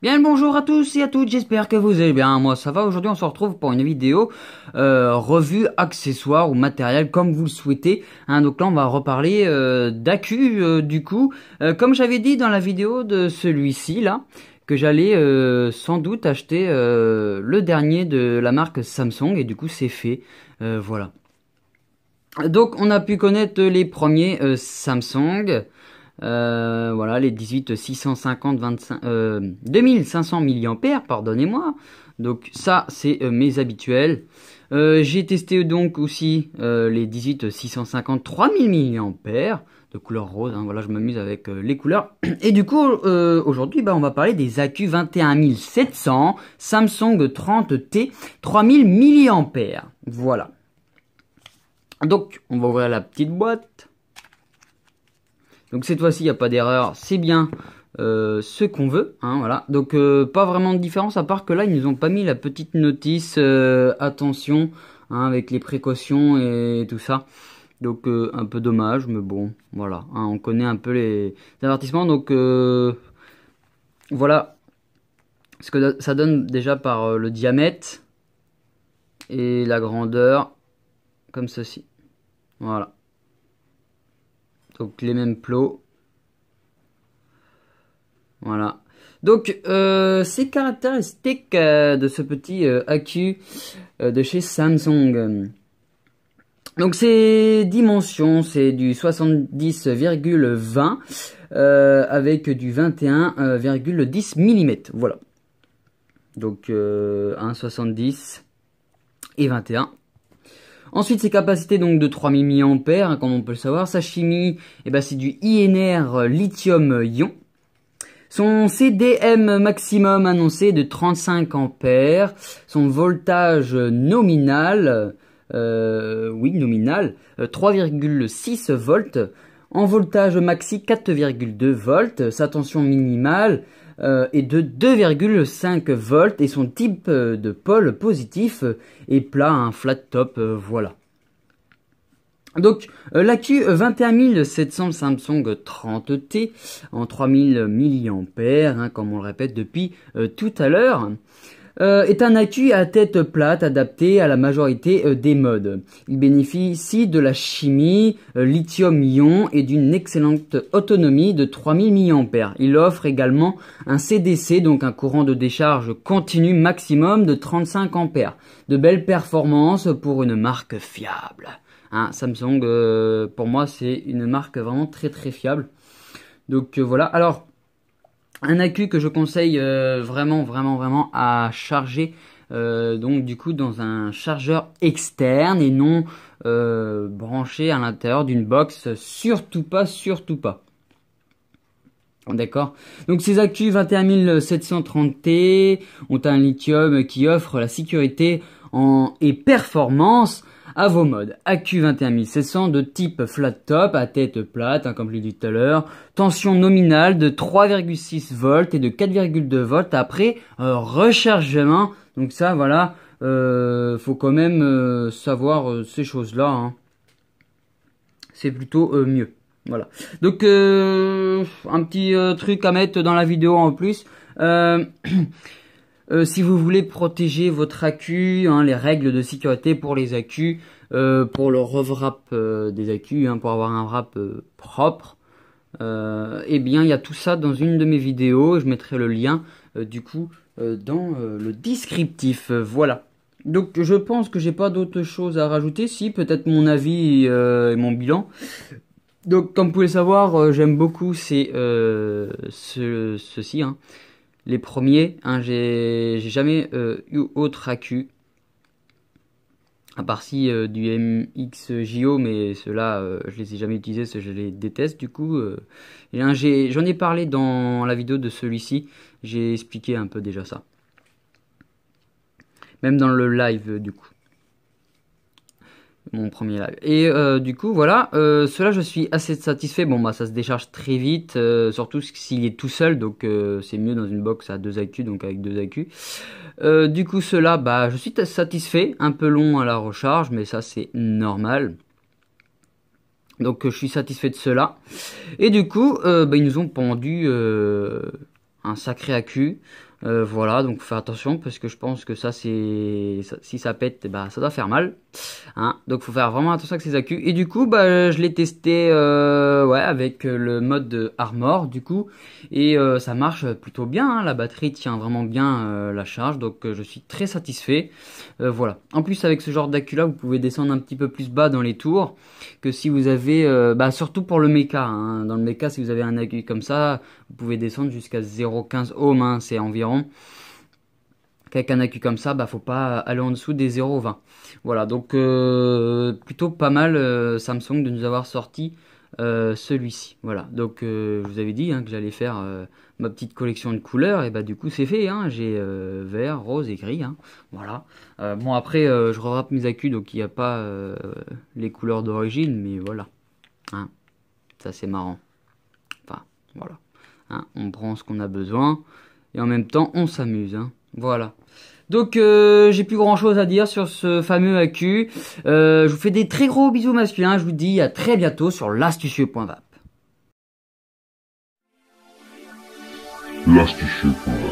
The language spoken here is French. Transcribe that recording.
Bien bonjour à tous et à toutes, j'espère que vous allez bien, moi ça va, aujourd'hui on se retrouve pour une vidéo euh, revue accessoires ou matériel comme vous le souhaitez, hein, donc là on va reparler euh, d'accu euh, du coup, euh, comme j'avais dit dans la vidéo de celui-ci là, que j'allais sans doute acheter le dernier de la marque Samsung et du coup c'est fait. voilà. Donc on a pu connaître les premiers euh, Samsung. Euh, voilà, les 18 650 25, 2500 mAh, pardonnez-moi. Donc ça, c'est euh, mes habituels. J'ai testé donc aussi les 18 650 3000 mAh de couleur rose. Hein, voilà, je m'amuse avec les couleurs. Et du coup, aujourd'hui, bah, on va parler des AQ 21700 Samsung 30T 3000 mAh. Voilà. Donc, on va ouvrir la petite boîte. Donc cette fois-ci, il n'y a pas d'erreur. C'est bien euh, ce qu'on veut. Hein, voilà. Donc euh, pas vraiment de différence à part que là, ils nous ont pas mis la petite notice euh, attention hein, avec les précautions et tout ça. Donc un peu dommage, mais bon, voilà. Hein, on connaît un peu les avertissements. Donc voilà ce que ça donne déjà par le diamètre et la grandeur comme ceci. Voilà. Donc les mêmes plots. Voilà. Donc euh, ces caractéristiques euh, de ce petit euh, accu de chez Samsung. Donc ces dimensions, c'est du 70,20 avec du 21,10 mm. Voilà. Donc 1,70 et 21 Ensuite, ses capacités donc de 3000 mAh, hein, comme on peut le savoir. Sa chimie, eh ben, c'est du INR euh, lithium-ion. Son CDM maximum annoncé de 35 a Son voltage nominal, euh, oui nominal, 3,6 euh, volts. En voltage maxi 4,2 volts. Sa tension minimale, et euh, de 2,5 volts et son type euh, de pôle positif euh, est plat, un flat top, voilà. Donc q 21700 Samsung 30T en 3000 mAh, hein, comme on le répète depuis tout à l'heure. Euh, est un accu à tête plate adapté à la majorité euh, des modes. Il bénéficie de la chimie euh, lithium-ion et d'une excellente autonomie de 3000 mAh. Il offre également un CDC, donc un courant de décharge continu maximum de 35 A. De belles performances pour une marque fiable. Hein, Samsung, pour moi, c'est une marque vraiment très très fiable. Donc voilà, alors un accu que je conseille euh, vraiment, vraiment, vraiment à charger. Euh, donc du coup dans un chargeur externe et non euh, branché à l'intérieur d'une box surtout pas surtout pas D'accord. Donc ces actus 21730T ont un lithium qui offre la sécurité en, et performance à vos modes. aq 21600 de type flat top à tête plate, hein, comme je l'ai dit tout à l'heure. Tension nominale de 3,6 volts et de 4,2 volts après euh, rechargement. Donc ça, voilà, euh, faut quand même euh, savoir ces choses-là. Hein. C'est plutôt mieux. Voilà. Donc un petit truc à mettre dans la vidéo en plus. Euh, si vous voulez protéger votre accu, hein, les règles de sécurité pour les accus, euh, pour le revrap euh, des accus, hein, pour avoir un wrap propre, eh bien il y a tout ça dans une de mes vidéos, je mettrai le lien du coup dans le descriptif, voilà. Donc je pense que j'ai pas d'autres choses à rajouter, si peut-être mon avis et mon bilan. Donc comme vous pouvez le savoir, j'aime beaucoup ces, ceci, hein les premiers, hein, j'ai jamais euh, eu autre AQ, à part si euh, du MXJO, mais ceux-là, je euh, je les ai jamais utilisés, je les déteste du coup. J'en ai, parlé dans la vidéo de celui-ci, j'ai expliqué un peu déjà ça. Même dans le live du coup mon premier live. Et euh, du coup, voilà, euh, cela je suis assez satisfait. Bon, bah ça se décharge très vite, euh, surtout s'il est tout seul, donc c'est mieux dans une box à deux AQ, donc avec deux AQ. du coup, cela, bah je suis satisfait, un peu long à la recharge, mais ça c'est normal. Donc je suis satisfait de cela. Et du coup, bah, ils nous ont pendu un sacré AQ. Euh, voilà, donc faut faire attention parce que je pense que ça, c'est si ça pète, bah ça doit faire mal. Hein donc faut faire vraiment attention avec ces accus. Et du coup, bah je l'ai testé, euh, ouais, avec euh, le mode Armor, du coup, et ça marche plutôt bien. Hein. la batterie tient vraiment bien la charge, donc je suis très satisfait. voilà. En plus, avec ce genre d'accu là, vous pouvez descendre un petit peu plus bas dans les tours que si vous avez, bah surtout pour le mecha. Hein. dans le mecha, si vous avez un accu comme ça, vous pouvez descendre jusqu'à 0,15 ohm. Hein. c'est environ qu'avec un accu comme ça, bah faut pas aller en dessous des 0,20. Voilà, donc euh, plutôt pas mal euh, Samsung de nous avoir sorti euh, celui-ci. Voilà, donc je vous avais dit hein, que j'allais faire ma petite collection de couleurs, et bah du coup c'est fait, hein. j'ai vert, rose et gris, hein. voilà. bon après je re-rappe mes accus, donc il n'y a pas les couleurs d'origine, mais voilà. ça c'est marrant. Enfin, voilà. on prend ce qu'on a besoin et en même temps on s'amuse. Hein. Voilà. Donc euh, j'ai plus grand chose à dire sur ce fameux AQ. Euh, je vous fais des très gros bisous masculins. Je vous dis à très bientôt sur point L'astucieux.vap